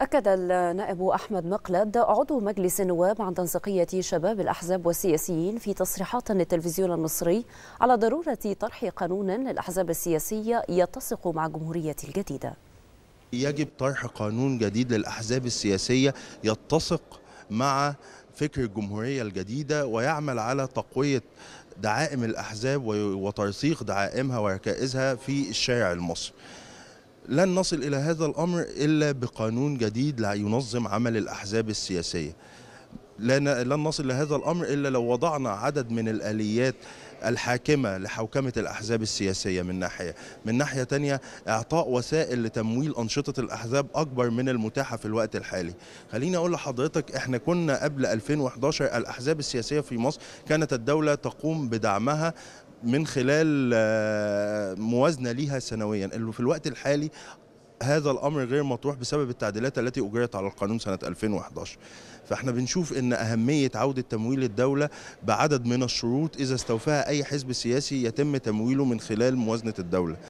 أكد النائب أحمد مقلد عضو مجلس النواب عن تنسيقية شباب الأحزاب والسياسيين في تصريحات للتلفزيون المصري على ضرورة طرح قانون للأحزاب السياسية يتسق مع الجمهورية الجديدة يجب طرح قانون جديد للأحزاب السياسية يتسق مع فكر الجمهورية الجديدة ويعمل على تقوية دعائم الأحزاب وترسيخ دعائمها وركائزها في الشارع المصري لن نصل إلى هذا الأمر إلا بقانون جديد ينظم عمل الأحزاب السياسية لن نصل الى هذا الأمر إلا لو وضعنا عدد من الآليات الحاكمة لحوكمة الأحزاب السياسية من ناحية من ناحية تانية إعطاء وسائل لتمويل أنشطة الأحزاب أكبر من المتاحة في الوقت الحالي خليني أقول لحضرتك إحنا كنا قبل 2011 الأحزاب السياسية في مصر كانت الدولة تقوم بدعمها من خلال آه، موازنه ليها سنويا اللي في الوقت الحالي هذا الامر غير مطروح بسبب التعديلات التي اجريت على القانون سنه 2011 فاحنا بنشوف ان اهميه عوده تمويل الدوله بعدد من الشروط اذا استوفاها اي حزب سياسي يتم تمويله من خلال موازنه الدوله